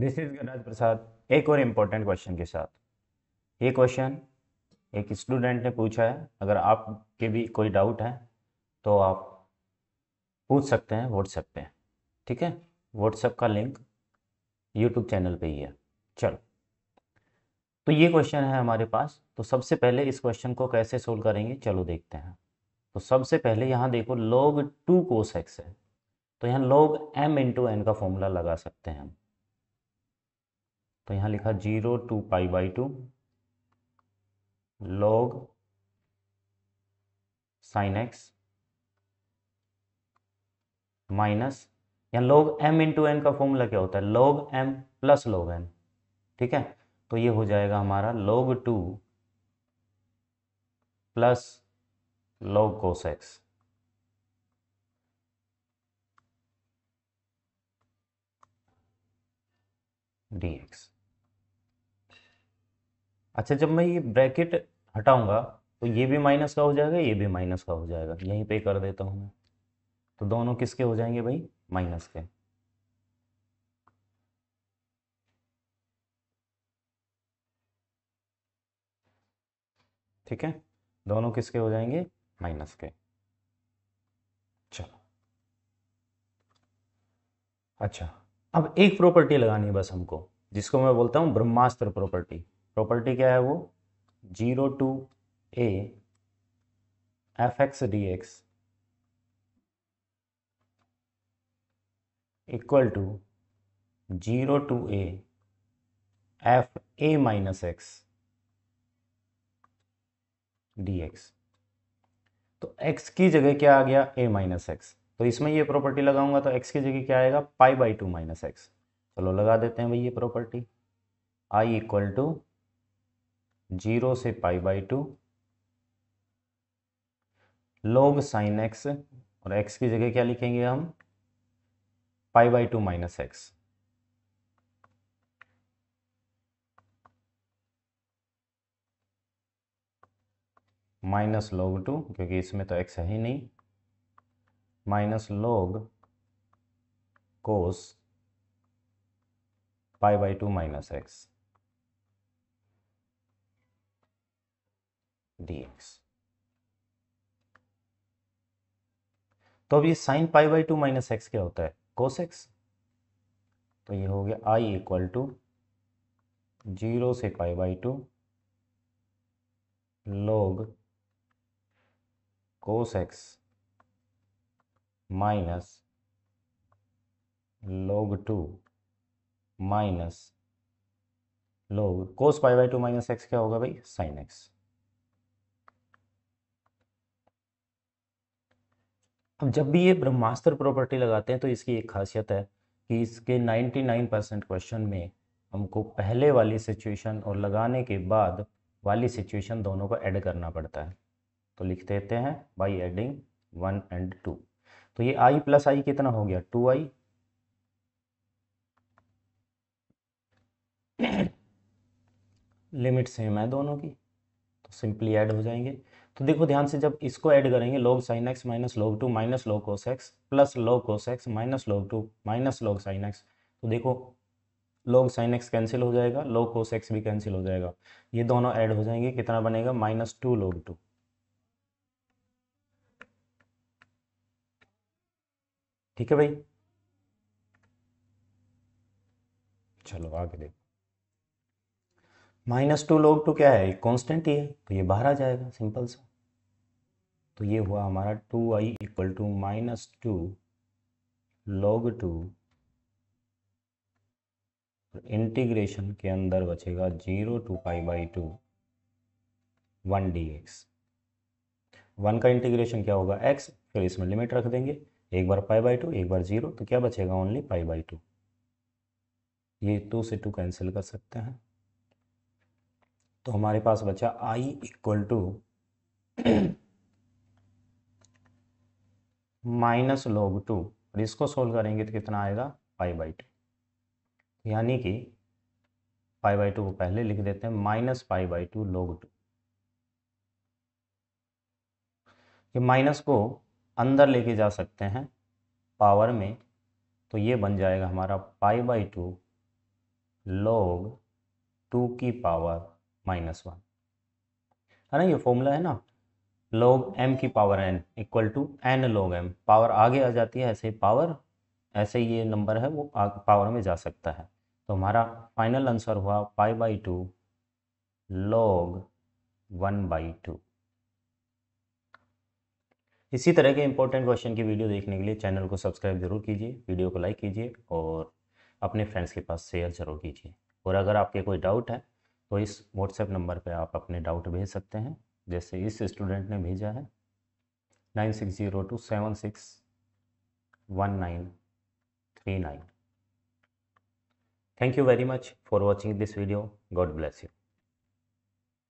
this is गणराज प्रसाद एक और important question के साथ ये क्वेश्चन एक स्टूडेंट ने पूछा है अगर आपके भी कोई डाउट है तो आप पूछ सकते हैं व्हाट्सएप पे ठीक है व्हाट्सएप का लिंक यूट्यूब चैनल पे ही है चलो तो ये क्वेश्चन है हमारे पास तो सबसे पहले इस क्वेश्चन को कैसे सोल्व करेंगे चलो देखते हैं तो सबसे पहले यहाँ देखो लॉग टू एक्स है तो यहाँ लोग एम इंटू एन का फॉर्मूला लगा सकते हैं हम तो यहाँ लिखा zero to pi by two log sine x minus या लोग m इंटू एन का फॉर्मूला क्या होता है लोग m प्लस लोग n ठीक है तो ये हो जाएगा हमारा लोग टू प्लस लोग कोस एक्स dx अच्छा जब मैं ये ब्रैकेट हटाऊंगा तो ये भी माइनस का हो जाएगा ये भी माइनस का हो जाएगा यहीं पे कर देता हूँ मैं तो दोनों किसके हो जाएंगे भाई माइनस के ठीक है दोनों किसके हो जाएंगे माइनस के चलो अच्छा अब एक प्रॉपर्टी लगानी है बस हमको जिसको मैं बोलता हूँ ब्रह्मास्त्र प्रॉपर्टी प्रॉपर्टी क्या है वो zero to a f x d x equal to zero to a f a minus x d x तो एक्स की जगह क्या आ गया ए माइनस एक्स तो इसमें ये प्रॉपर्टी लगाऊंगा तो एक्स की जगह क्या आएगा pi by two minus x चलो लगा देते हैं भाई ये property I equal to zero से pi by two log sine x और एक्स की जगह क्या लिखेंगे हम pi by two minus x minus log two क्योंकि इसमें तो एक्स है ही नहीं minus log cos pi by two minus x x तो अब ये sine pi by two minus x क्या होता है कोस एक्स तो ये हो गया आई इक्वल टू जीरो से pi by two log cos x minus log two minus log cos pi by two minus x क्या होगा भाई साइन एक्स अब जब भी ये ब्रह्मास्त्र प्रॉपर्टी लगाते हैं तो इसकी एक खासियत है कि इसके 99 परसेंट क्वेश्चन में हमको पहले वाली सिचुएशन और लगाने के बाद वाली सिचुएशन दोनों को ऐड करना पड़ता है तो लिख देते हैं by adding one and two तो ये आई प्लस आई कितना हो गया टू आई लिमिट सेम है दोनों की तो सिंपली ऐड हो जाएंगे तो देखो ध्यान से जब इसको ऐड करेंगे log sine x minus log two minus log cos x plus log cos x minus log two minus log sine x तो देखो लॉग साइन एक्स कैंसिल हो जाएगा लॉग कोस एक्स भी कैंसिल हो जाएगा ये दोनों ऐड हो जाएंगे कितना बनेगा माइनस टू लॉग टू ठीक है भाई चलो आगे देखो माइनस टू लोग टू क्या है एक कॉन्स्टेंट ही है तो ये बाहर आ जाएगा सिंपल सा तो ये हुआ हमारा two I equal to minus two log two integration के अंदर बचेगा zero to pi by two one d x one का इंटीग्रेशन क्या होगा एक्स फिर इसमें लिमिट रख देंगे एक बार पाई बाई टू एक बार जीरो तो क्या बचेगा ओनली पाई बाई टू ये टू से टू कैंसिल कर सकते हैं तो हमारे पास बचा I equal to minus log two और इसको सोल्व करेंगे तो कितना आएगा पाई बाई टू यानी कि पाई बाई टू को पहले लिख देते हैं minus pi by two log two minus को अंदर लेके जा सकते हैं पावर में तो ये बन जाएगा हमारा pi by two log two की पावर माइनस वन है ना ये फॉर्मूला है ना लॉग एम की power n equal to n log m power आगे आ जाती है ऐसे पावर ऐसे ये नंबर है वो पावर में जा सकता है तो हमारा फाइनल आंसर हुआ pi by two log one by two इसी तरह के इंपॉर्टेंट क्वेश्चन की वीडियो देखने के लिए चैनल को सब्सक्राइब जरूर कीजिए वीडियो को लाइक कीजिए और अपने फ्रेंड्स के पास शेयर जरूर कीजिए और अगर आपके कोई डाउट है तो इस व्हाट्सएप नंबर पर आप अपने डाउट भेज सकते हैं जैसे इस स्टूडेंट ने भेजा है nine six zero two seven six one nine three nine thank you very much for watching this video God bless you